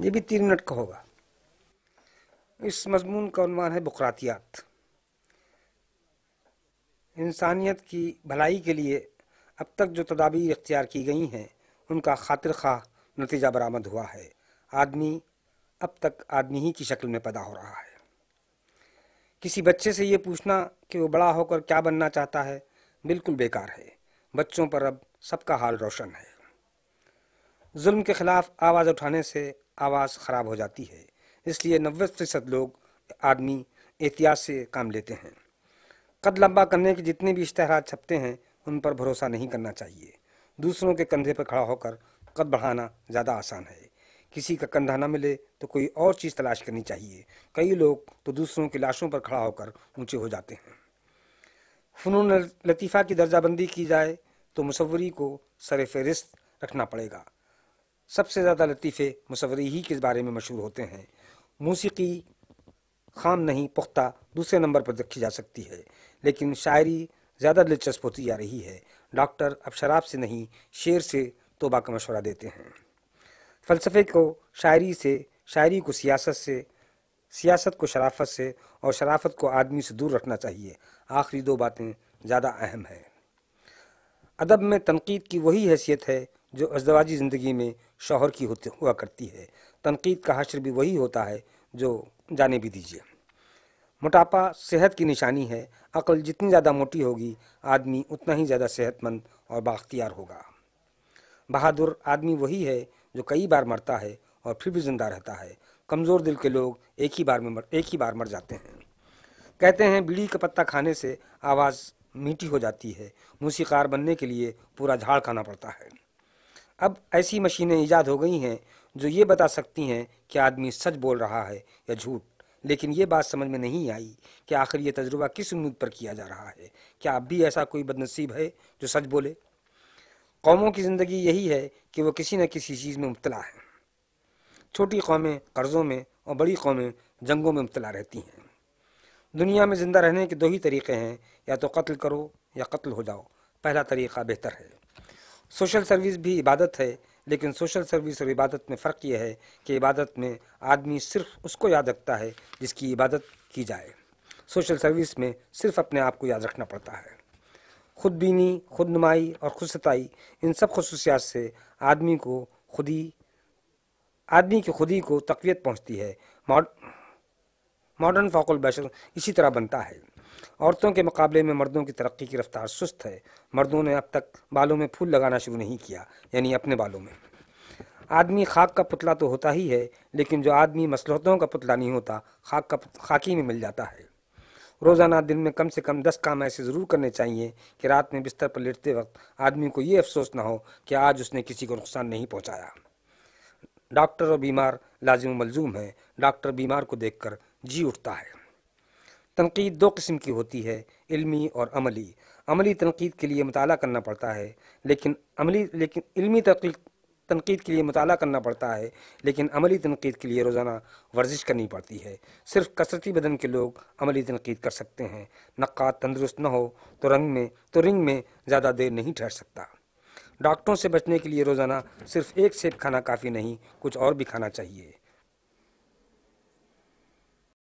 ये भी तीन मिनट का होगा इस मजमून का अनुमान है बकरातियात इंसानियत की भलाई के लिए अब तक जो तदाबीर इख्तियार की गई हैं उनका खातिर खा नतीजा बरामद हुआ है आदमी अब तक आदमी ही की शक्ल में पैदा हो रहा है किसी बच्चे से ये पूछना कि वो बड़ा होकर क्या बनना चाहता है बिल्कुल बेकार है बच्चों पर अब सबका हाल रोशन है जुल्म के खिलाफ आवाज़ उठाने से आवाज़ ख़राब हो जाती है इसलिए नब्बे फ़ीसद लोग आदमी एहतियात से काम लेते हैं कद लंबा करने के जितने भी इश्तहार छपते हैं उन पर भरोसा नहीं करना चाहिए दूसरों के कंधे पर खड़ा होकर कद बढ़ाना ज़्यादा आसान है किसी का कंधा ना मिले तो कोई और चीज़ तलाश करनी चाहिए कई लोग तो दूसरों की लाशों पर खड़ा होकर ऊंचे हो जाते हैं फ़नून लतीफ़ा की दर्जाबंदी की जाए तो मुसवरी को सर फहरिस्त रखना पड़ेगा सबसे ज़्यादा लतीफ़े मुसवरी ही के बारे में मशहूर होते हैं मौसीकी खाम नहीं पुख्ता दूसरे नंबर पर रखी जा सकती है लेकिन शायरी ज़्यादा दिलचस्प होती जा रही है डॉक्टर अब शराब से नहीं शेर से तोबा का मशवरा देते हैं फ़लसफ़े को शायरी से शायरी को सियासत से सियासत को शराफत से और शराफत को आदमी से दूर रखना चाहिए आखिरी दो बातें ज़्यादा अहम हैं अदब में तनकीद की वही हैसियत है जो अजदवाजी ज़िंदगी में शोहर की होते हुआ करती है तनकीद का हशर भी वही होता है जो जाने भी दीजिए मोटापा सेहत की निशानी है अकल जितनी ज़्यादा मोटी होगी आदमी उतना ही ज़्यादा सेहतमंद और बाख्तियार होगा बहादुर आदमी वही है जो कई बार मरता है और फिर भी ज़िंदा रहता है कमज़ोर दिल के लोग एक ही बार में मर एक ही बार मर जाते हैं कहते हैं बीड़ी का पत्ता खाने से आवाज़ मीठी हो जाती है मूसीकार बनने के लिए पूरा झाड़ खाना पड़ता है अब ऐसी मशीनें ईजाद हो गई हैं जो ये बता सकती हैं कि आदमी सच बोल रहा है या झूठ लेकिन ये बात समझ में नहीं आई कि आखिर ये तजुर्बा किस उम्मीद पर किया जा रहा है क्या अब भी ऐसा कोई बदनसीब है जो सच बोले कौमों की ज़िंदगी यही है कि वो किसी न किसी चीज़ में मुबतला है छोटी कौमें कर्ज़ों में और बड़ी कौमें जंगों में मुबतला रहती हैं दुनिया में ज़िंदा रहने के दो ही तरीक़े हैं या तो कत्ल करो या कत्ल हो जाओ पहला तरीक़ा बेहतर है सोशल सर्विस भी इबादत है लेकिन सोशल सर्विस और इबादत में फ़र्क यह है कि इबादत में आदमी सिर्फ उसको याद रखता है जिसकी इबादत की जाए सोशल सर्विस में सिर्फ अपने आप को याद रखना पड़ता है खुदबीनी खुदनुमाई और खुदसताई इन सब खसूसियात से आदमी को खुदी आदमी की खुदी को तकवीत पहुँचती है मॉडर्न मौड, फाकुल इसी तरह बनता है औरतों के मुकाबले में मर्दों की तरक्की की रफ्तार सुस्त है मर्दों ने अब तक बालों में फूल लगाना शुरू नहीं किया यानी अपने बालों में आदमी खाक का पुतला तो होता ही है लेकिन जो आदमी मसलहतों का पुतला नहीं होता खाक का खाकी में मिल जाता है रोज़ाना दिन में कम से कम दस काम ऐसे ज़रूर करने चाहिए कि रात में बिस्तर पर लेटते वक्त आदमी को ये अफसोस ना हो कि आज उसने किसी को नुकसान नहीं पहुँचाया डॉक्टर और बीमार लाजिम मलजूम है डॉक्टर बीमार को देखकर जी उठता है तनकीद दो किस्म की होती है इल्मी और अमली अमली तनकीद के लिए मताल करना पड़ता है लेकिन अमली लेकिन इल्मी तनकीद तनकीद के लिए मताल करना पड़ता है लेकिन अमली तनकीद के लिए रोज़ाना वर्जिश करनी पड़ती है सिर्फ कसरती बदन के लोग अमली तनकीद कर सकते हैं नक़ात तंदरुस्त न हो तो रंग में तो रिंग में ज़्यादा देर नहीं ठहर सकता डॉक्टरों से बचने के लिए रोज़ाना सिर्फ एक सेब खाना काफ़ी नहीं कुछ और भी खाना चाहिए